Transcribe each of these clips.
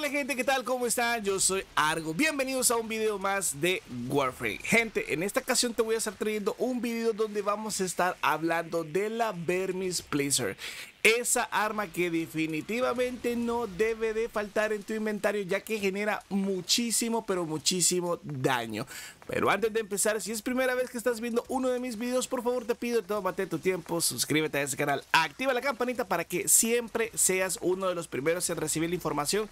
Hola gente, ¿qué tal? ¿Cómo están? Yo soy Argo. Bienvenidos a un video más de Warframe. Gente, en esta ocasión te voy a estar trayendo un video donde vamos a estar hablando de la Vermis Placer. Esa arma que definitivamente no debe de faltar en tu inventario ya que genera muchísimo, pero muchísimo daño. Pero antes de empezar, si es primera vez que estás viendo uno de mis videos, por favor te pido, tómate tu tiempo, suscríbete a ese canal, activa la campanita para que siempre seas uno de los primeros en recibir la información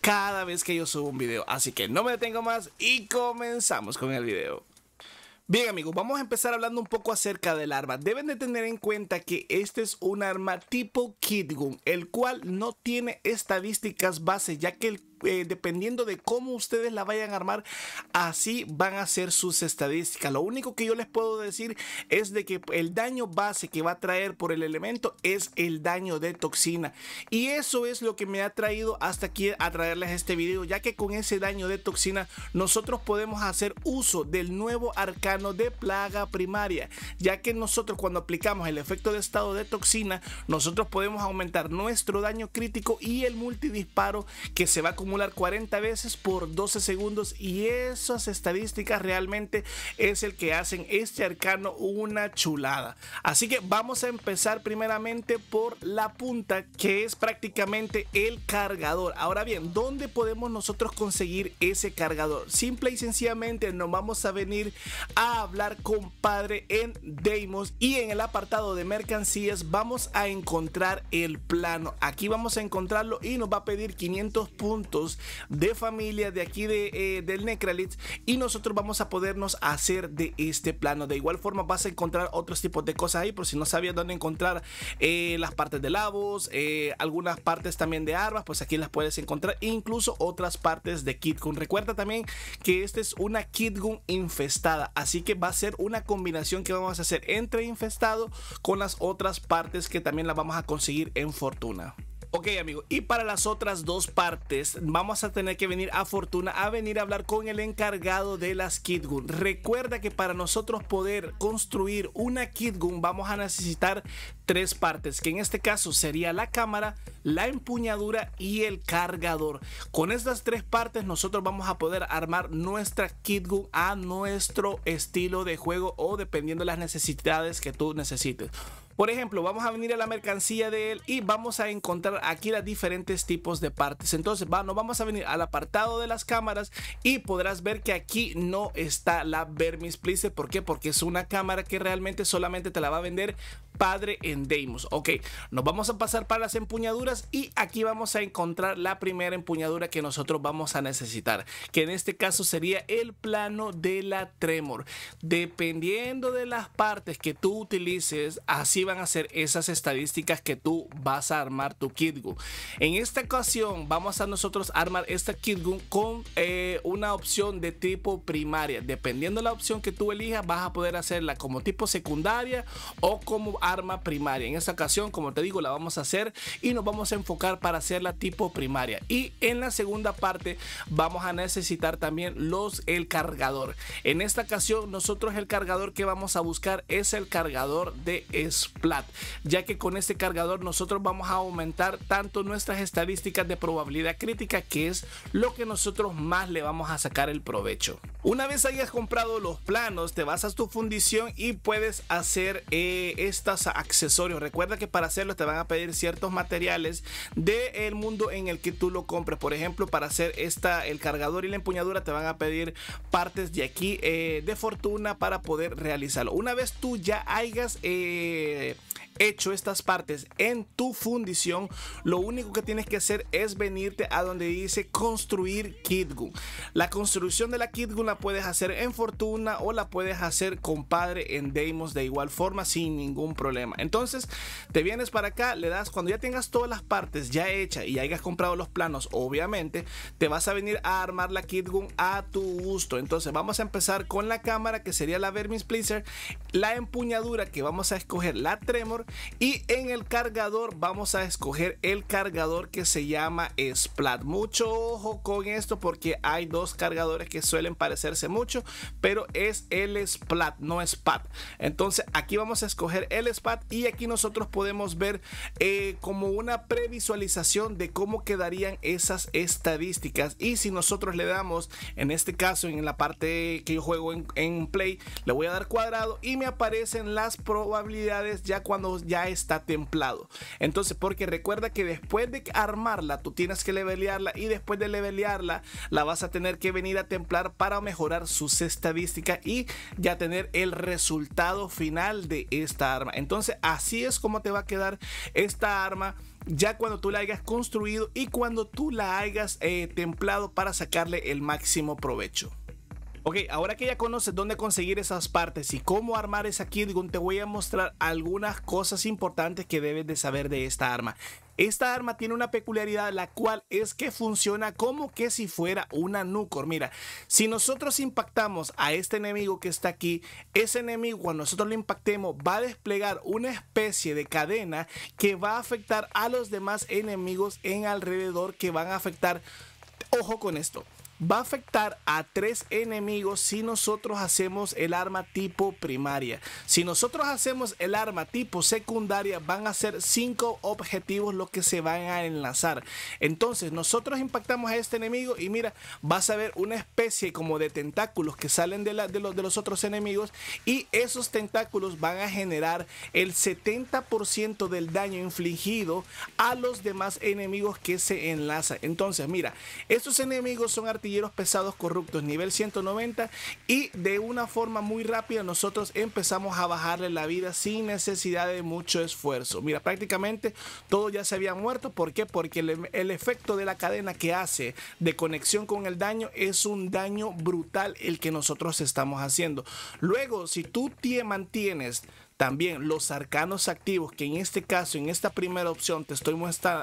cada vez que yo subo un video. Así que no me detengo más y comenzamos con el video. Bien amigos, vamos a empezar hablando un poco acerca del arma. Deben de tener en cuenta que este es un arma tipo Kid Gun, el cual no tiene estadísticas base ya que el eh, dependiendo de cómo ustedes la vayan a armar, así van a ser sus estadísticas. Lo único que yo les puedo decir es de que el daño base que va a traer por el elemento es el daño de toxina. Y eso es lo que me ha traído hasta aquí a traerles este video, ya que con ese daño de toxina nosotros podemos hacer uso del nuevo arcano de plaga primaria, ya que nosotros cuando aplicamos el efecto de estado de toxina, nosotros podemos aumentar nuestro daño crítico y el multidisparo que se va a comunicar 40 veces por 12 segundos y esas estadísticas realmente es el que hacen este arcano una chulada. Así que vamos a empezar primeramente por la punta que es prácticamente el cargador. Ahora bien, ¿dónde podemos nosotros conseguir ese cargador? Simple y sencillamente nos vamos a venir a hablar con compadre en Deimos y en el apartado de mercancías vamos a encontrar el plano. Aquí vamos a encontrarlo y nos va a pedir 500 puntos de familia de aquí de, eh, del Necralitz y nosotros vamos a podernos hacer de este plano. De igual forma vas a encontrar otros tipos de cosas ahí por si no sabías dónde encontrar eh, las partes de labos eh, algunas partes también de armas pues aquí las puedes encontrar, incluso otras partes de Kitgun. Recuerda también que esta es una Kitgun infestada, así que va a ser una combinación que vamos a hacer entre infestado con las otras partes que también las vamos a conseguir en fortuna. Ok, amigo. Y para las otras dos partes, vamos a tener que venir a Fortuna a venir a hablar con el encargado de las Kitgun. Recuerda que para nosotros poder construir una Gun vamos a necesitar tres partes, que en este caso sería la cámara, la empuñadura y el cargador. Con estas tres partes nosotros vamos a poder armar nuestra Gun a nuestro estilo de juego o dependiendo de las necesidades que tú necesites. Por ejemplo, vamos a venir a la mercancía de él y vamos a encontrar aquí los diferentes tipos de partes. Entonces, vamos a venir al apartado de las cámaras y podrás ver que aquí no está la Vermis ¿Por qué? Porque es una cámara que realmente solamente te la va a vender padre en Deimos. Ok, nos vamos a pasar para las empuñaduras y aquí vamos a encontrar la primera empuñadura que nosotros vamos a necesitar, que en este caso sería el plano de la Tremor. Dependiendo de las partes que tú utilices, así van a ser esas estadísticas que tú vas a armar tu Kitgun. En esta ocasión vamos a nosotros armar esta Kitgun con eh, una opción de tipo primaria. Dependiendo de la opción que tú elijas, vas a poder hacerla como tipo secundaria o como arma primaria. En esta ocasión, como te digo, la vamos a hacer y nos vamos a enfocar para hacerla tipo primaria. Y en la segunda parte vamos a necesitar también los el cargador. En esta ocasión, nosotros el cargador que vamos a buscar es el cargador de Splat, ya que con este cargador nosotros vamos a aumentar tanto nuestras estadísticas de probabilidad crítica, que es lo que nosotros más le vamos a sacar el provecho. Una vez hayas comprado los planos, te vas a tu fundición y puedes hacer eh, esta accesorios. Recuerda que para hacerlo te van a pedir ciertos materiales del mundo en el que tú lo compres. Por ejemplo, para hacer esta, el cargador y la empuñadura te van a pedir partes de aquí eh, de fortuna para poder realizarlo. Una vez tú ya hayas... Eh, hecho estas partes en tu fundición, lo único que tienes que hacer es venirte a donde dice construir Kitgun. La construcción de la Kitgun la puedes hacer en Fortuna o la puedes hacer compadre en Deimos de igual forma sin ningún problema. Entonces te vienes para acá, le das cuando ya tengas todas las partes ya hechas y hayas comprado los planos, obviamente te vas a venir a armar la Kitgun a tu gusto. Entonces vamos a empezar con la cámara que sería la Vermis Pleaser, la empuñadura que vamos a escoger, la Tremor y en el cargador vamos a escoger el cargador que se llama Splat. Mucho ojo con esto porque hay dos cargadores que suelen parecerse mucho, pero es el Splat, no Spat. Entonces aquí vamos a escoger el Spat y aquí nosotros podemos ver eh, como una previsualización de cómo quedarían esas estadísticas. Y si nosotros le damos, en este caso, en la parte que yo juego en play, le voy a dar cuadrado y me aparecen las probabilidades ya cuando ya está templado. Entonces, porque recuerda que después de armarla, tú tienes que levelearla y después de levelearla, la vas a tener que venir a templar para mejorar sus estadísticas y ya tener el resultado final de esta arma. Entonces, así es como te va a quedar esta arma ya cuando tú la hayas construido y cuando tú la hayas eh, templado para sacarle el máximo provecho. Ok, ahora que ya conoces dónde conseguir esas partes y cómo armar esa Kirgun, te voy a mostrar algunas cosas importantes que debes de saber de esta arma. Esta arma tiene una peculiaridad, la cual es que funciona como que si fuera una Nucor. Mira, si nosotros impactamos a este enemigo que está aquí, ese enemigo cuando nosotros lo impactemos va a desplegar una especie de cadena que va a afectar a los demás enemigos en alrededor que van a afectar... Ojo con esto va a afectar a tres enemigos si nosotros hacemos el arma tipo primaria. Si nosotros hacemos el arma tipo secundaria, van a ser cinco objetivos los que se van a enlazar. Entonces, nosotros impactamos a este enemigo y mira, vas a ver una especie como de tentáculos que salen de, los, otros enemigos y esos tentáculos van a generar el 70% del daño infligido a los demás enemigos que se enlazan. Entonces, mira, estos enemigos son artículos pesados corruptos nivel 190 y de una forma muy rápida nosotros empezamos a bajarle la vida sin necesidad de mucho esfuerzo. Mira, prácticamente todo ya se había muerto. ¿Por qué? Porque el, efecto de la cadena que hace de conexión con el daño es un daño brutal el que nosotros estamos haciendo. Luego, si tú te mantienes también los arcanos activos, que en este caso, en esta primera opción, te estoy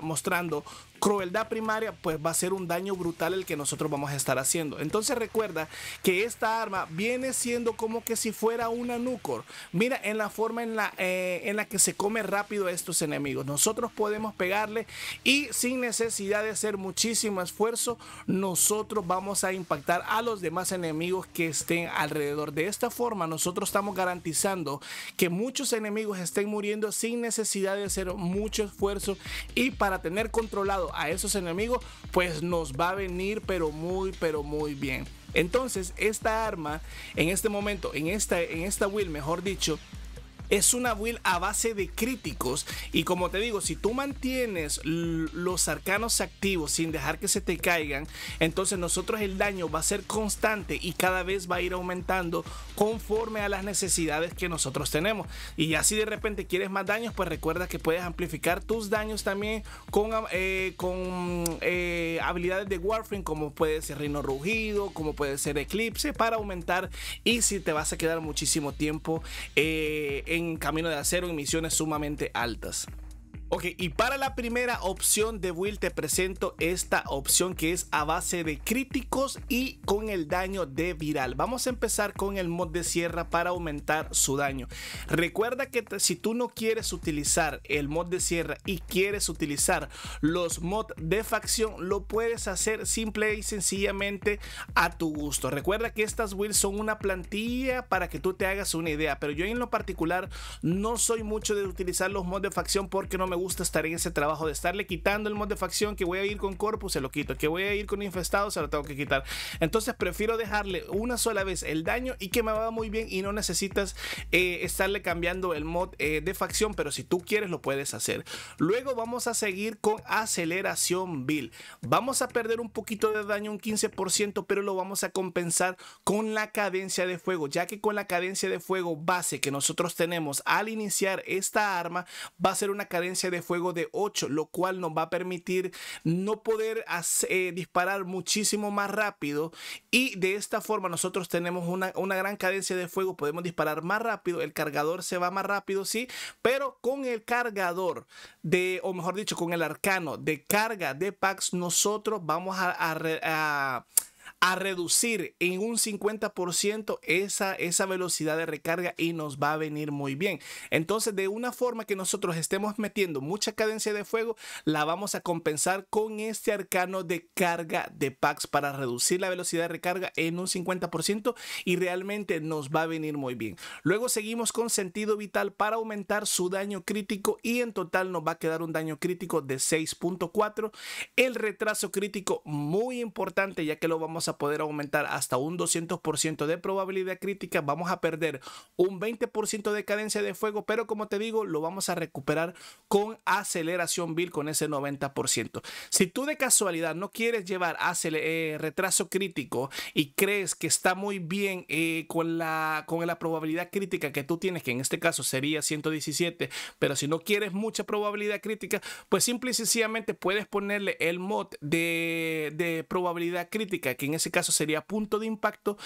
mostrando crueldad primaria, pues va a ser un daño brutal el que nosotros vamos a estar haciendo. Entonces recuerda que esta arma viene siendo como que si fuera una Nucor. Mira en la forma en la, eh, en la que se come rápido a estos enemigos. Nosotros podemos pegarle y sin necesidad de hacer muchísimo esfuerzo, nosotros vamos a impactar a los demás enemigos que estén alrededor. De esta forma nosotros estamos garantizando que muchos enemigos estén muriendo sin necesidad de hacer mucho esfuerzo y para tener controlado a esos enemigos, pues nos va a venir pero muy, pero muy bien. Entonces, esta arma, en este momento, en esta, en esta will, mejor dicho, es una build a base de críticos. Y como te digo, si tú mantienes los arcanos activos sin dejar que se te caigan, entonces nosotros el daño va a ser constante y cada vez va a ir aumentando conforme a las necesidades que nosotros tenemos. Y así de repente quieres más daños, pues recuerda que puedes amplificar tus daños también con, eh, con eh, habilidades de Warframe, como puede ser Reino Rugido, como puede ser Eclipse, para aumentar. Y si te vas a quedar muchísimo tiempo eh, en Camino de Acero en misiones sumamente altas. Ok, y para la primera opción de Will te presento esta opción que es a base de críticos y con el daño de viral. Vamos a empezar con el mod de sierra para aumentar su daño. Recuerda que si tú no quieres utilizar el mod de sierra y quieres utilizar los mods de facción, lo puedes hacer simple y sencillamente a tu gusto. Recuerda que estas Will son una plantilla para que tú te hagas una idea, pero yo en lo particular no soy mucho de utilizar los mods de facción porque no me gusta gusta estar en ese trabajo de estarle quitando el mod de facción, que voy a ir con Corpus, se lo quito, que voy a ir con Infestado, se lo tengo que quitar. Entonces prefiero dejarle una sola vez el daño y que me va muy bien y no necesitas eh, estarle cambiando el mod eh, de facción, pero si tú quieres lo puedes hacer. Luego vamos a seguir con aceleración bill Vamos a perder un poquito de daño, un 15%, pero lo vamos a compensar con la cadencia de fuego, ya que con la cadencia de fuego base que nosotros tenemos al iniciar esta arma va a ser una cadencia de fuego de 8, lo cual nos va a permitir no poder eh, disparar muchísimo más rápido y de esta forma nosotros tenemos una, gran cadencia de fuego, podemos disparar más rápido, el cargador se va más rápido, sí, pero con el cargador de, o mejor dicho, con el arcano de carga de packs, nosotros vamos a a reducir en un 50% esa, esa velocidad de recarga y nos va a venir muy bien. Entonces, de una forma que nosotros estemos metiendo mucha cadencia de fuego, la vamos a compensar con este arcano de carga de packs para reducir la velocidad de recarga en un 50% y realmente nos va a venir muy bien. Luego seguimos con sentido vital para aumentar su daño crítico y en total nos va a quedar un daño crítico de 6.4. El retraso crítico muy importante ya que lo vamos a poder aumentar hasta un 200% de probabilidad crítica, vamos a perder un 20% de cadencia de fuego, pero como te digo, lo vamos a recuperar con aceleración build con ese 90%. Si tú de casualidad no quieres llevar eh, retraso crítico y crees que está muy bien eh, con, la, con la probabilidad crítica que tú tienes, que en este caso sería 117, pero si no quieres mucha probabilidad crítica, pues simple y sencillamente puedes ponerle el mod de, de probabilidad crítica, que en ese caso sería punto de impacto,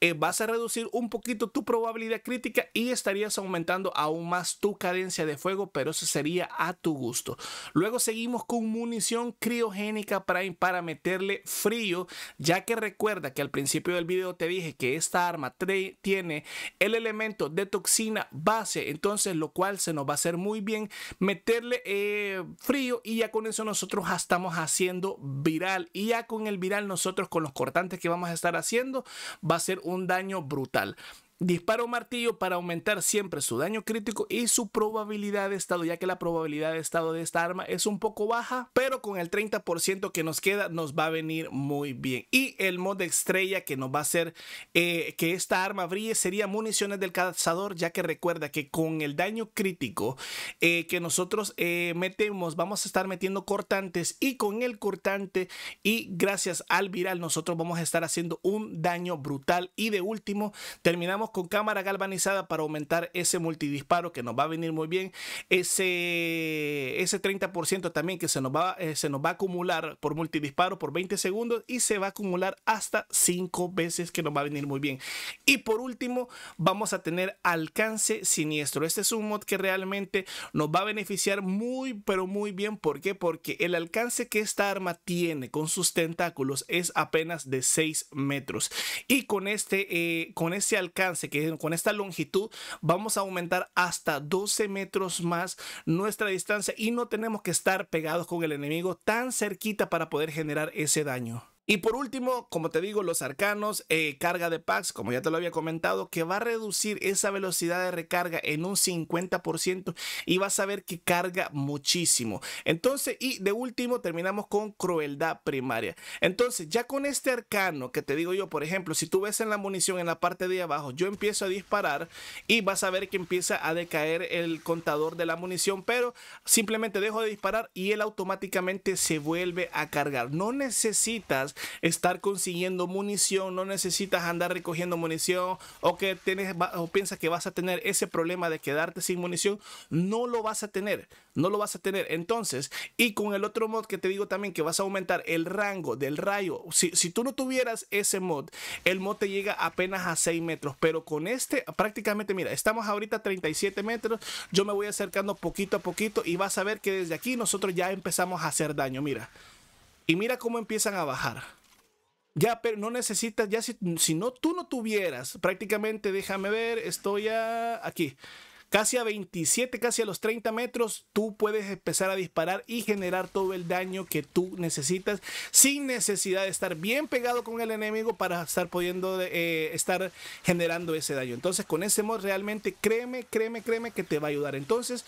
eh, vas a reducir un poquito tu probabilidad crítica y estarías aumentando aún más tu cadencia de fuego, pero eso sería a tu gusto. Luego seguimos con munición criogénica Prime para meterle frío, ya que recuerda que al principio del video te dije que esta arma tiene el elemento de toxina base, entonces lo cual se nos va a hacer muy bien meterle eh, frío y ya con eso nosotros estamos haciendo viral y ya con el viral nosotros con los cortantes que vamos a estar haciendo va a ser un daño brutal disparo martillo para aumentar siempre su daño crítico y su probabilidad de estado, ya que la probabilidad de estado de esta arma es un poco baja, pero con el 30% que nos queda nos va a venir muy bien. Y el mod estrella que nos va a hacer eh, que esta arma brille sería municiones del cazador, ya que recuerda que con el daño crítico eh, que nosotros eh, metemos, vamos a estar metiendo cortantes y con el cortante y gracias al viral nosotros vamos a estar haciendo un daño brutal. Y de último, terminamos con cámara galvanizada para aumentar ese multidisparo que nos va a venir muy bien. Ese, ese 30% también que se nos, va, eh, se nos va a acumular por multidisparo por 20 segundos y se va a acumular hasta 5 veces que nos va a venir muy bien. Y por último, vamos a tener alcance siniestro. Este es un mod que realmente nos va a beneficiar muy, pero muy bien. ¿Por qué? Porque el alcance que esta arma tiene con sus tentáculos es apenas de 6 metros. Y con este, eh, con ese alcance se queden con esta longitud vamos a aumentar hasta 12 metros más nuestra distancia y no tenemos que estar pegados con el enemigo tan cerquita para poder generar ese daño. Y por último, como te digo, los arcanos, eh, carga de packs, como ya te lo había comentado, que va a reducir esa velocidad de recarga en un 50% y vas a ver que carga muchísimo. Entonces, y de último, terminamos con crueldad primaria. Entonces, ya con este arcano que te digo yo, por ejemplo, si tú ves en la munición en la parte de abajo, yo empiezo a disparar y vas a ver que empieza a decaer el contador de la munición, pero simplemente dejo de disparar y él automáticamente se vuelve a cargar. No necesitas estar consiguiendo munición, no necesitas andar recogiendo munición o que piensas que vas a tener ese problema de quedarte sin munición, no lo vas a tener, no lo vas a tener. Entonces, y con el otro mod que te digo también que vas a aumentar el rango del rayo, si, si tú no tuvieras ese mod, el mod te llega apenas a 6 metros, pero con este prácticamente, mira, estamos ahorita a 37 metros, yo me voy acercando poquito a poquito y vas a ver que desde aquí nosotros ya empezamos a hacer daño, mira. Y mira cómo empiezan a bajar. Ya, pero no necesitas, ya si, no tú no tuvieras, prácticamente, déjame ver, estoy ya aquí, casi a 27, casi a los 30 metros, tú puedes empezar a disparar y generar todo el daño que tú necesitas sin necesidad de estar bien pegado con el enemigo para estar pudiendo eh, estar generando ese daño. Entonces, con ese mod realmente, créeme, créeme, créeme que te va a ayudar. Entonces,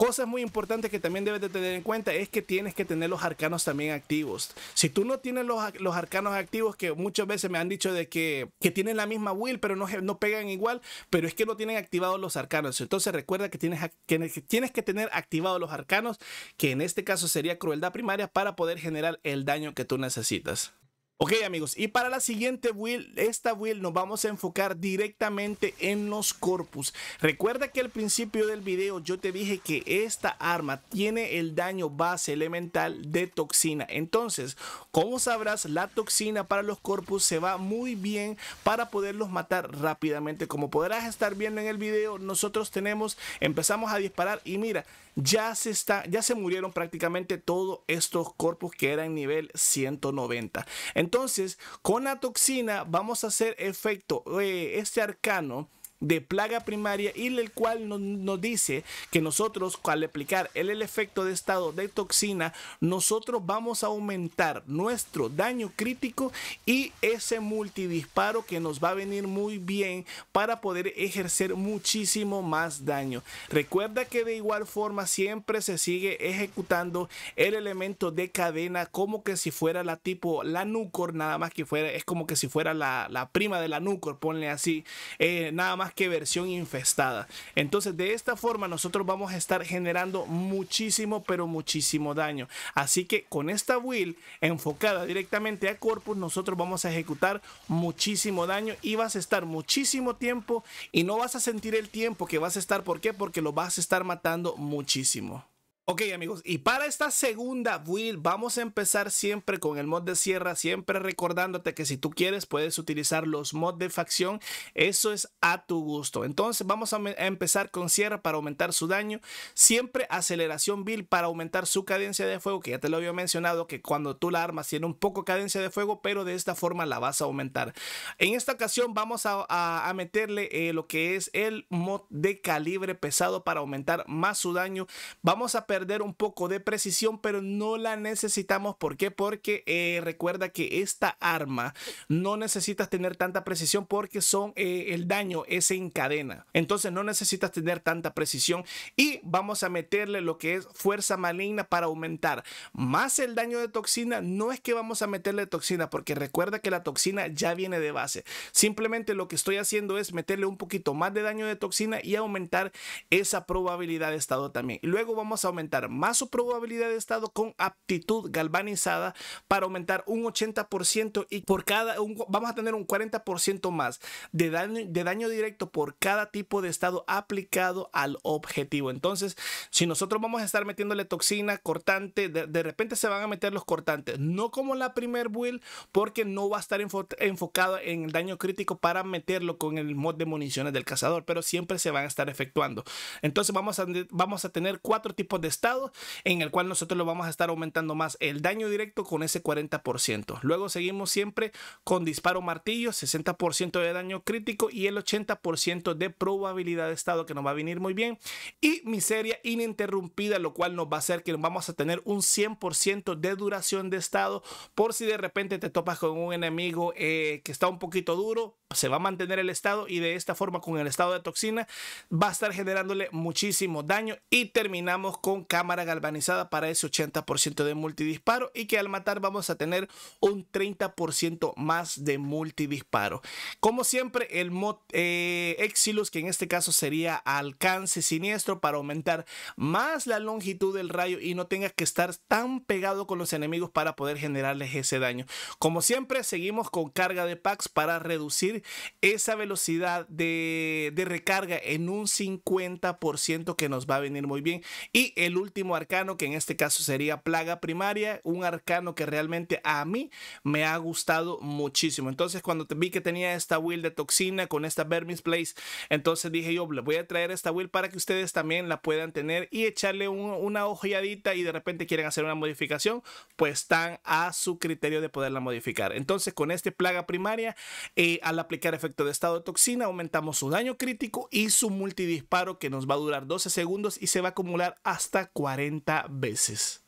Cosas muy importantes que también debes de tener en cuenta es que tienes que tener los arcanos también activos. Si tú no tienes los, los arcanos activos, que muchas veces me han dicho de que, que tienen la misma will, pero no, no pegan igual, pero es que no tienen activados los arcanos. Entonces recuerda que tienes, que tienes que tener activados los arcanos, que en este caso sería crueldad primaria, para poder generar el daño que tú necesitas. Ok amigos, y para la siguiente build, esta build nos vamos a enfocar directamente en los corpus. Recuerda que al principio del video yo te dije que esta arma tiene el daño base elemental de toxina. Entonces, como sabrás, la toxina para los corpus se va muy bien para poderlos matar rápidamente. Como podrás estar viendo en el video, nosotros tenemos, empezamos a disparar y mira, ya se, está, ya se murieron prácticamente todos estos corpus que eran nivel 190. Entonces, con la toxina vamos a hacer efecto eh, este arcano de plaga primaria y el cual nos, dice que nosotros al aplicar el, efecto de estado de toxina nosotros vamos a aumentar nuestro daño crítico y ese multidisparo que nos va a venir muy bien para poder ejercer muchísimo más daño recuerda que de igual forma siempre se sigue ejecutando el elemento de cadena como que si fuera la tipo la nucor nada más que fuera es como que si fuera la, prima de la nucor ponle así eh, nada más que versión infestada. Entonces de esta forma nosotros vamos a estar generando muchísimo, pero muchísimo daño. Así que con esta will enfocada directamente a Corpus, nosotros vamos a ejecutar muchísimo daño y vas a estar muchísimo tiempo y no vas a sentir el tiempo que vas a estar. ¿Por qué? Porque lo vas a estar matando muchísimo. Ok amigos, y para esta segunda build vamos a empezar siempre con el mod de sierra, siempre recordándote que si tú quieres puedes utilizar los mods de facción, eso es a tu gusto. Entonces vamos a, empezar con sierra para aumentar su daño, siempre aceleración build para aumentar su cadencia de fuego, que ya te lo había mencionado que cuando tú la armas tiene un poco cadencia de fuego, pero de esta forma la vas a aumentar. En esta ocasión vamos a, meterle eh, lo que es el mod de calibre pesado para aumentar más su daño. Vamos a perder un poco de precisión, pero no la necesitamos. porque Porque eh, recuerda que esta arma no necesitas tener tanta precisión porque son eh, el daño es en cadena. Entonces no necesitas tener tanta precisión y vamos a meterle lo que es fuerza maligna para aumentar más el daño de toxina. No es que vamos a meterle toxina porque recuerda que la toxina ya viene de base. Simplemente lo que estoy haciendo es meterle un poquito más de daño de toxina y aumentar esa probabilidad de estado también. luego vamos a aumentar más su probabilidad de estado con aptitud galvanizada para aumentar un 80% y por cada vamos a tener un 40% más de daño, de daño directo por cada tipo de estado aplicado al objetivo. Entonces, si nosotros vamos a estar metiéndole toxina, cortante, de, repente se van a meter los cortantes, no como la primer build porque no va a estar enfocado en el daño crítico para meterlo con el mod de municiones del cazador, pero siempre se van a estar efectuando. Entonces vamos a, vamos a tener cuatro tipos de estado, en el cual nosotros lo vamos a estar aumentando más el daño directo con ese 40%. Luego seguimos siempre con disparo martillo, 60% de daño crítico y el 80% de probabilidad de estado que nos va a venir muy bien. Y miseria ininterrumpida, lo cual nos va a hacer que vamos a tener un 100% de duración de estado por si de repente te topas con un enemigo eh, que está un poquito duro, se va a mantener el estado y de esta forma con el estado de toxina va a estar generándole muchísimo daño y terminamos con cámara galvanizada para ese 80% de multidisparo y que al matar vamos a tener un 30% más de multidisparo. Como siempre el mod eh, Exilus que en este caso sería alcance siniestro para aumentar más la longitud del rayo y no tenga que estar tan pegado con los enemigos para poder generarles ese daño. Como siempre seguimos con carga de packs para reducir esa velocidad de, recarga en un 50% que nos va a venir muy bien. Y el último arcano, que en este caso sería plaga primaria, un arcano que realmente a mí me ha gustado muchísimo. Entonces cuando vi que tenía esta will de toxina con esta Vermis Place, entonces dije yo, le voy a traer esta will para que ustedes también la puedan tener y echarle una ojeadita y de repente quieren hacer una modificación, pues están a su criterio de poderla modificar. Entonces con este plaga primaria, eh, a la aplicar efecto de estado de toxina, aumentamos su daño crítico y su multidisparo que nos va a durar 12 segundos y se va a acumular hasta 40 veces.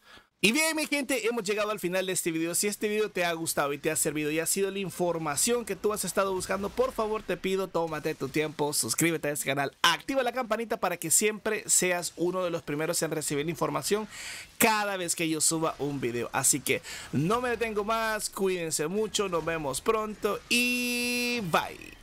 Y bien, mi gente, hemos llegado al final de este video. Si este video te ha gustado y te ha servido y ha sido la información que tú has estado buscando, por favor te pido, tómate tu tiempo, suscríbete a este canal, activa la campanita para que siempre seas uno de los primeros en recibir información cada vez que yo suba un video. Así que no me detengo más, cuídense mucho, nos vemos pronto y bye.